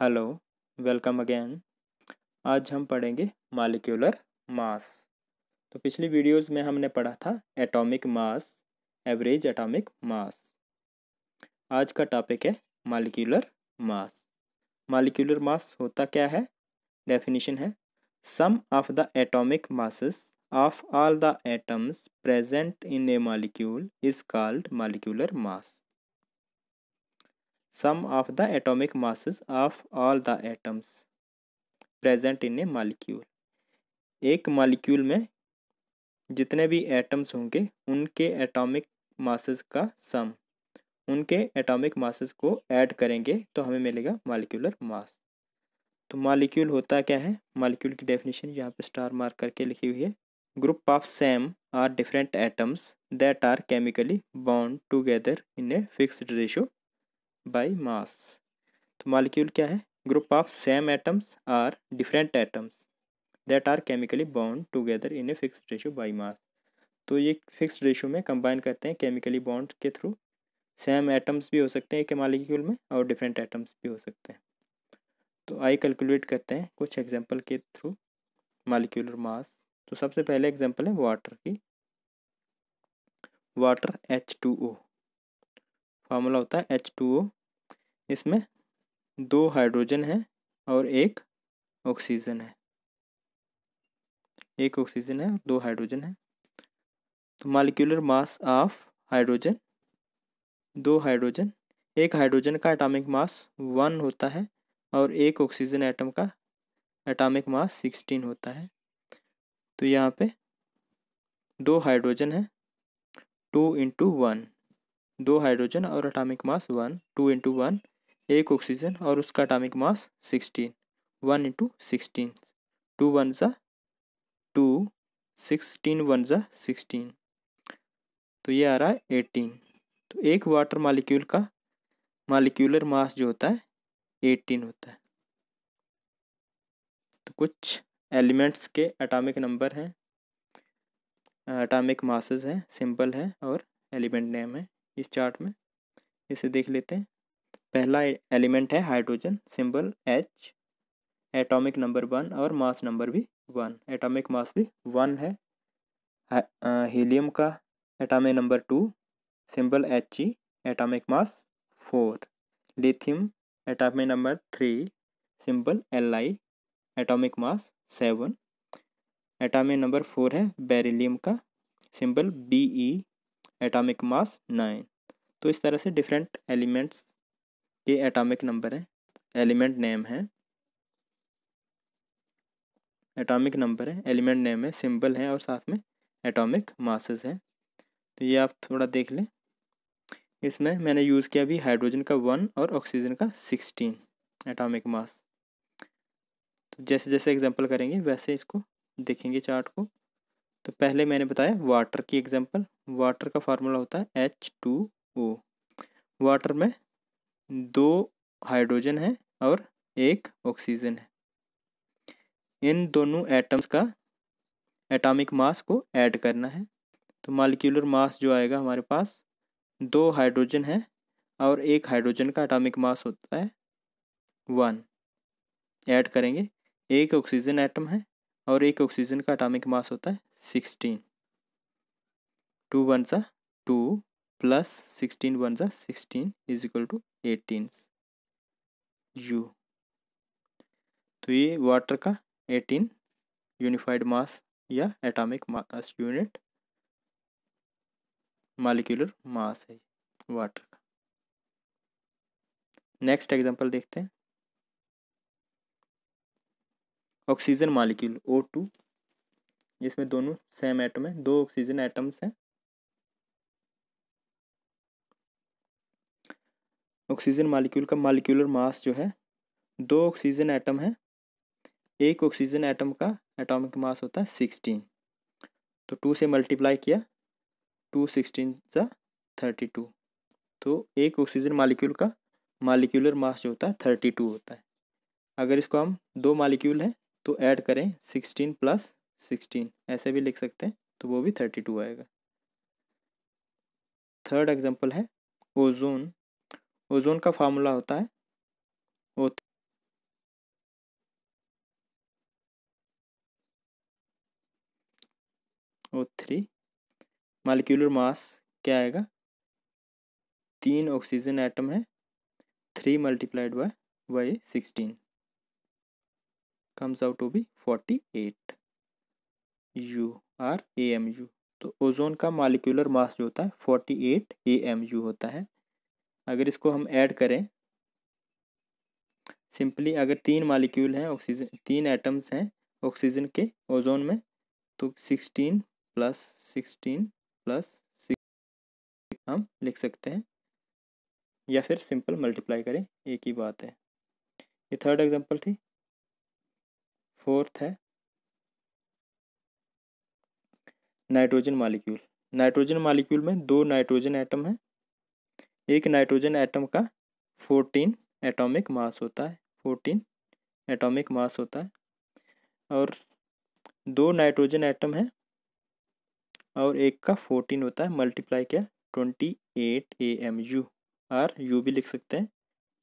hello welcome again आज हम पढ़ेंगे मालिक्यूलर मास तो पिछली वीडियोस में हमने पढ़ा था atomic mass average atomic mass आज का टॉपिक है मालिक्यूलर मास मालिक्यूलर मास होता क्या है डेफिनेशन है sum of the atomic masses of all the atoms present in a molecule is called molecular mass sum of the atomic masses of all the atoms present in a molecule एक molecule में जितने भी atoms होंगे उनके atomic masses का सम उनके atomic masses को add करेंगे तो हमें मिलेगा मालिक्यूलर मास तो मालिक्यूल होता क्या है मालिक्यूल की डेफिनेशन यहाँ पे स्टार मार्क करके लिखी हुई है group of same or different atoms that are chemically bond together in a fixed ratio by mass तो मालिक्यूल क्या है group of same atoms or different atoms that are chemically bond together in a fix ratio by mass तो ये fix ratio में combine करते हैं chemically bond के through same atoms भी हो सकते हैं एक मालिक्यूल में और डिफरेंट एटम्स भी हो सकते हैं तो आई कैलकुलेट करते हैं कुछ एग्जाम्पल के थ्रू मालिक्यूलर मास तो सबसे पहले एग्जाम्पल है वाटर की water H two O formula होता है एच टू ओ इसमें दो हाइड्रोजन है और एक ऑक्सीजन है एक ऑक्सीजन है और दो हाइड्रोजन है तो मालिक्यूलर मास ऑफ हाइड्रोजन दो हाइड्रोजन एक हाइड्रोजन का एटॉमिक मास वन होता है और एक ऑक्सीजन एटम का एटॉमिक मास सिक्सटीन होता है तो यहाँ पे दो हाइड्रोजन है टू इंटू वन दो हाइड्रोजन और atomic mass one two into one एक ऑक्सीजन और उसका atomic mass sixteen one into sixteen two one ज़ा टू सिक्सटीन वन ज़ा सिक्सटीन तो ये आ रहा है एटीन तो एक वाटर मालिक्यूल का मालिक्यूलर मास जो होता है एटीन होता है तो कुछ एलिमेंट्स के एटॉमिक नंबर हैं एटॉमिक मासेस हैं सिंपल है और एलिमेंट नेम है इस चार्ट में इसे देख लेते हैं पहला एलिमेंट है hydrogen symbol H atomic number one और मास नंबर भी वन एटॉमिक मास भी वन है हीलियम का atomic number two symbol H E e, atomic mass four lithium atomic number three symbol L I atomic mass seven atomic number four है beryllium का symbol B E e, atomic mass nine तो इस तरह से different elements के atomic number हैं element name है atomic number है एलिमेंट नेम है सिंबल है और साथ में एटॉमिक मासेस है तो ये आप थोड़ा देख लें इसमें मैंने यूज़ किया अभी हाइड्रोजन का वन और ऑक्सीजन का सिक्सटीन एटॉमिक मास तो जैसे जैसे एग्जांपल करेंगे वैसे इसको देखेंगे चार्ट को तो पहले मैंने बताया वाटर की एग्जांपल वाटर का फार्मूला होता है एच टू ओ वाटर में दो हाइड्रोजन है और एक ऑक्सीजन है इन दोनों एटम्स का एटॉमिक मास को ऐड करना है तो मालिक्यूलर मास जो आएगा हमारे पास दो हाइड्रोजन है और एक हाइड्रोजन का एटॉमिक मास होता है वन ऐड करेंगे एक ऑक्सीजन एटम है और एक ऑक्सीजन का अटामिक मास होता है सिक्सटीन टू वन सा टू प्लस सिक्सटीन वन सा sixteen is equal to eighteen U तो ये वाटर का एटीन यूनिफाइड मास या atomic mass unit molecular mass है वाटर का नेक्स्ट एग्जांपल देखते हैं ऑक्सीजन मालिक्यूल ओ टू जिसमें दोनों सेम एटम है दो ऑक्सीजन एटम्स हैं ऑक्सीजन मालिक्यूल का मालिक्यूलर मास जो है दो ऑक्सीजन एटम है एक ऑक्सीजन एटम का एटॉमिक मास होता है सिक्सटीन तो टू से मल्टीप्लाई किया टू सिक्सटीन सा थर्टी टू तो एक ऑक्सीजन मालिक्यूल का मालिक्यूलर मास जो होता है थर्टी टू होता है अगर इसको हम दो मालिक्यूल हैं तो ऐड करें सिक्सटीन प्लस सिक्सटीन ऐसे भी लिख सकते हैं तो वो भी थर्टी टू आएगा थर्ड एग्जांपल है ओजोन ओजोन का फार्मूला होता है ओ ओ थ्री मालिक्यूलर मास क्या आएगा तीन ऑक्सीजन एटम है थ्री मल्टीप्लाइड बाय वाई sixteen comes out to be 48 U or A M U तो ओजोन का मालिकुलर मास जो होता है 48 ए एम यू होता है अगर इसको हम ऐड करें सिंपली अगर तीन मालिक्यूल हैं ऑक्सीजन तीन एटम्स हैं ऑक्सीजन के ओजोन में तो 16 प्लस 16 प्लस सिक्स हम लिख सकते हैं या फिर सिंपल मल्टीप्लाई करें एक ही बात है ये थर्ड एग्जांपल थी फोर्थ है नाइट्रोजन मालिक्यूल नाइट्रोजन मालिक्यूल में दो नाइट्रोजन एटम है एक नाइट्रोजन एटम का फोर्टीन एटॉमिक मास होता है फोर्टीन एटॉमिक मास होता है और दो नाइट्रोजन एटम है और एक का फोर्टीन होता है मल्टीप्लाई क्या twenty eight A M U or U भी लिख सकते हैं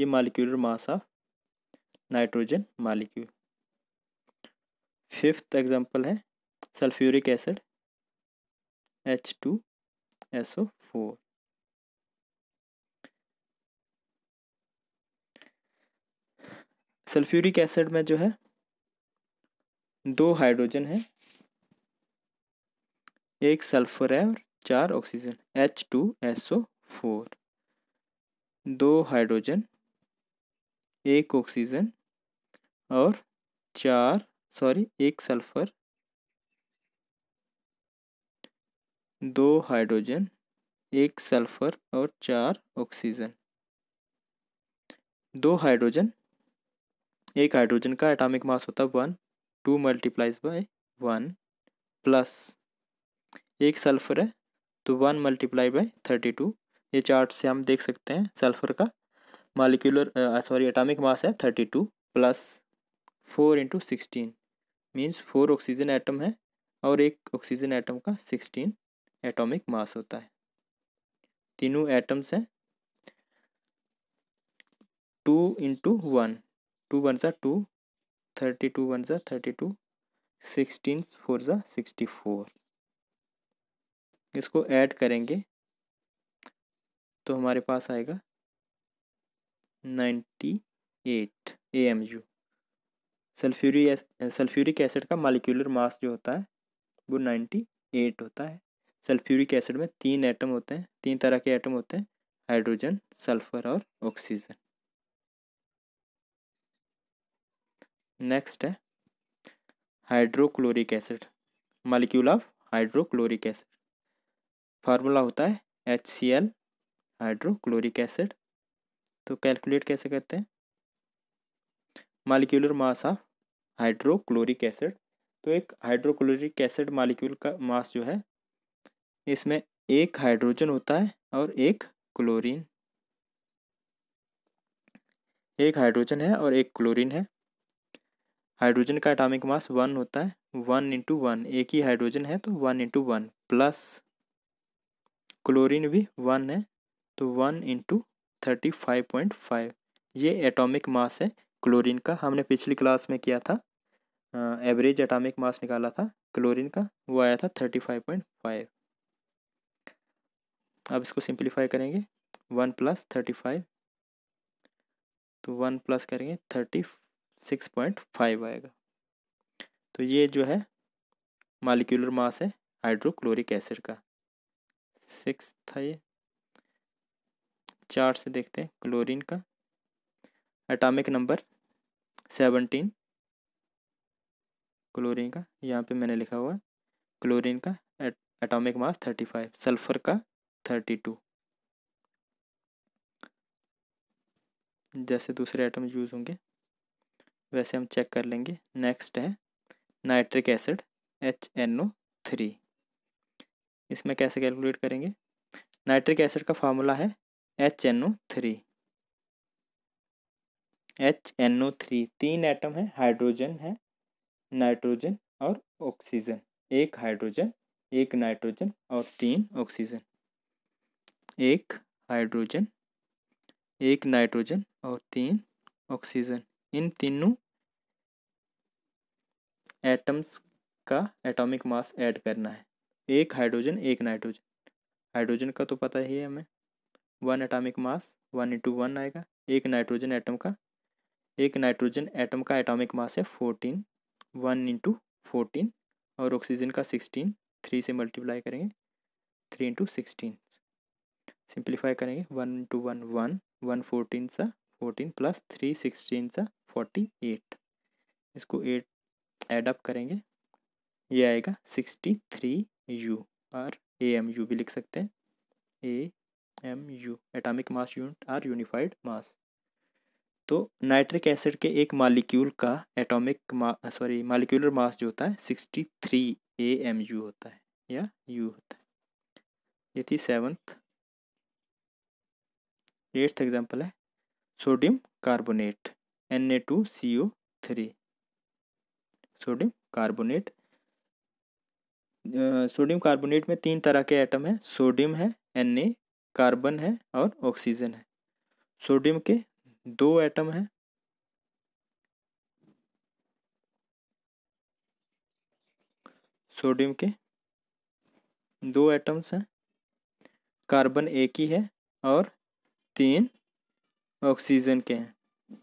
ये molecular mass of nitrogen molecule fifth example है sulphuric acid H two S O four sulphuric acid में जो है दो हाइड्रोजन है एक सल्फर है और चार oxygen H two S O four दो हाइड्रोजन एक ऑक्सीजन और चार सॉरी एक सल्फर दो हाइड्रोजन एक सल्फर और चार ऑक्सीजन दो हाइड्रोजन एक हाइड्रोजन का एटॉमिक मास होता है one two multiplies by one plus एक सल्फर है तो one multiply by thirty two ये चार्ट से हम देख सकते हैं सल्फर का मालिकुलर सॉरी एटॉमिक मास है thirty two plus four into sixteen means four oxygen atom है और एक ऑक्सीजन एटम का सिक्सटीन एटॉमिक मास होता है तीनों एटम्स हैं two into one two one सा टू थर्टी टू वन सा थर्टी टू सिक्सटीन फोर सा सिक्सटी फोर इसको ऐड करेंगे तो हमारे पास आएगा ninety eight A M U सल्फ्यूरी सल्फ्यूरिक एसिड का मालिक्यूलर मास जो होता है वो नाइन्टी एट होता है सल्फ्यूरिक एसिड में तीन एटम होते हैं तीन तरह के एटम होते हैं हाइड्रोजन सल्फर और ऑक्सीजन नेक्स्ट है hydrochloric acid molecule of hydrochloric acid formula होता है H C L hydrochloric acid तो कैलकुलेट कैसे करते हैं molecular mass of hydrochloric acid तो एक हाइड्रोक्लोरिक एसिड मालिक्यूल का मास जो है इसमें एक हाइड्रोजन होता है और एक क्लोरीन एक हाइड्रोजन है और एक क्लोरीन है हाइड्रोजन का एटॉमिक मास वन होता है वन इंटू वन एक ही हाइड्रोजन है तो one into one plus chlorine भी वन है तो one into thirty five point five ये एटॉमिक मास है क्लोरीन का हमने पिछली क्लास में किया था एवरेज एटॉमिक मास निकाला था क्लोरीन का वो आया था थर्टी फाइव पॉइंट फाइव अब इसको सिंपलीफाई करेंगे वन प्लस थर्टी फाइव तो वन प्लस करेंगे थर्टी सिक्स पॉइंट फाइव आएगा तो ये जो है मालिक्यूलर मास है हाइड्रोक्लोरिक एसिड का सिक्स था ये चार से देखते हैं क्लोरीन का एटॉमिक नंबर सेवनटीन क्लोरीन का यहाँ पे मैंने लिखा हुआ है क्लोरीन का atomic mass thirty five sulphur का थर्टी टू जैसे दूसरे आइटम यूज़ होंगे वैसे हम चेक कर लेंगे नेक्स्ट है nitric acid H N O three इसमें कैसे कैलकुलेट करेंगे नाइट्रिक एसिड का फार्मूला है H N O three H N O three तीन एटम है हाइड्रोजन है नाइट्रोजन और ऑक्सीजन एक हाइड्रोजन एक नाइट्रोजन और तीन ऑक्सीजन एक हाइड्रोजन एक नाइट्रोजन और तीन ऑक्सीजन इन तीनों एटम्स का एटॉमिक मास ऐड करना है एक हाइड्रोजन एक नाइट्रोजन हाइड्रोजन का तो पता ही है हमें one atomic mass one into one आएगा एक नाइट्रोजन एटम का एक नाइट्रोजन एटम का एटॉमिक मास है फोर्टीन वन इंटू फोर्टीन और ऑक्सीजन का सिक्सटीन थ्री से मल्टीप्लाई करेंगे थ्री इंटू सिक्सटीन सिंप्लीफाई करेंगे one into one one one fourteen सा फोर्टीन प्लस थ्री सिक्सटीन सा फोर्टी एट इसको एट एडअप करेंगे ये आएगा सिक्सटी थ्री यू और ए एम यू भी लिख सकते हैं A M U atomic mass unit or unified mass तो नाइट्रिक एसिड के एक मालिक्यूल का एटॉमिक मा, सॉरी मालिक्यूलर मास जो होता है sixty three A M U होता है या यू होता है ये थी सेवन्थ एट्थ एग्जाम्पल है sodium carbonate N A two C O three sodium carbonate sodium carbonate में तीन तरह के एटम हैं सोडियम है एन ए कार्बन है और ऑक्सीजन है सोडियम के दो एटम हैं सोडियम के दो एटम्स हैं कार्बन एक ही है और तीन ऑक्सीजन के हैं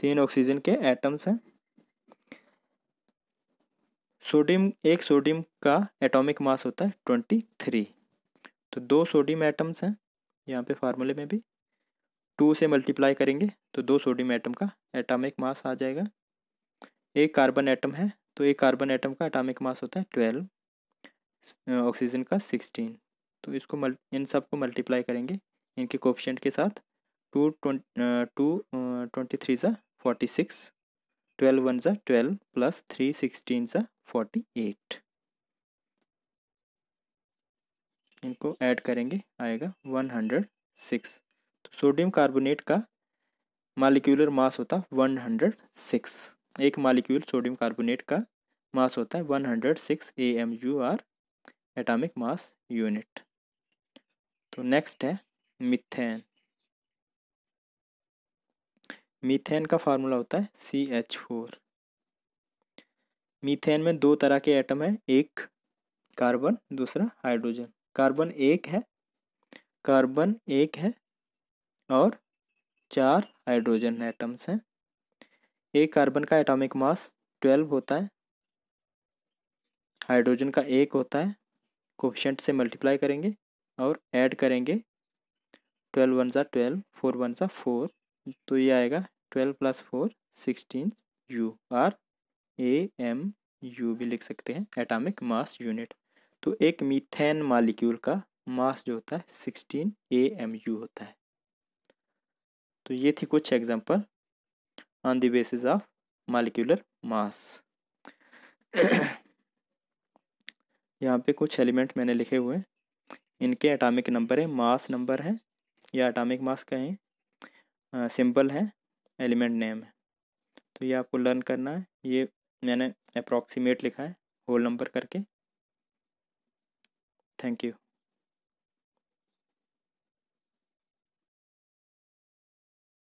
तीन ऑक्सीजन के एटम्स हैं सोडियम एक सोडियम का एटॉमिक मास होता है ट्वेंटी थ्री तो दो सोडियम एटम्स हैं यहाँ पे फार्मूले में भी टू से मल्टीप्लाई करेंगे तो दो सोडियम एटम का एटॉमिक मास आ जाएगा एक कार्बन एटम है तो एक कार्बन एटम का एटॉमिक मास होता है ट्वेल्व ऑक्सीजन का सिक्सटीन तो इसको मल इन सब को मल्टीप्लाई करेंगे इनके कोपिशेंट के साथ टू टू ट्वेंटी थ्री ज़ा फोर्टी सिक्स ट्वेल्व वन ज़ा ट्वेल्व प्लस थ्री सिक्सटीन ज़ा फोर्टी एट इनको ऐड करेंगे आएगा वन हंड्रेड सिक्स तो सोडियम कार्बोनेट का मालिक्यूलर मास होता है 106 एक मालिक्यूल सोडियम कार्बोनेट का मास होता है 106 hundred six A M U or atomic mass unit तो नेक्स्ट है मिथेन मीथेन का फार्मूला होता है सी एच फोर मीथेन में दो तरह के एटम हैं एक कार्बन दूसरा हाइड्रोजन कार्बन एक है कार्बन एक है और चार हाइड्रोजन एटम्स हैं एक कार्बन का एटॉमिक मास ट्वेल्व होता है हाइड्रोजन का एक होता है कोफिशेंट से मल्टीप्लाई करेंगे और ऐड करेंगे ट्वेल्व वन ज़ा ट्वेल्व फोर वन ज़ा फोर तो ये आएगा twelve plus four sixteen U or A M U भी लिख सकते हैं एटॉमिक मास यूनिट तो एक मीथेन मालिक्यूल का मास जो होता है सिक्सटीन ए एम यू होता है तो ये थी कुछ example on the basis of molecular mass यहाँ पे कुछ एलिमेंट मैंने लिखे हुए हैं इनके एटॉमिक नंबर है मास नंबर है या एटॉमिक मास कहें सिंपल है एलिमेंट नेम है तो ये आपको लर्न करना है ये मैंने अप्रॉक्सीमेट लिखा है होल नंबर करके थैंक यू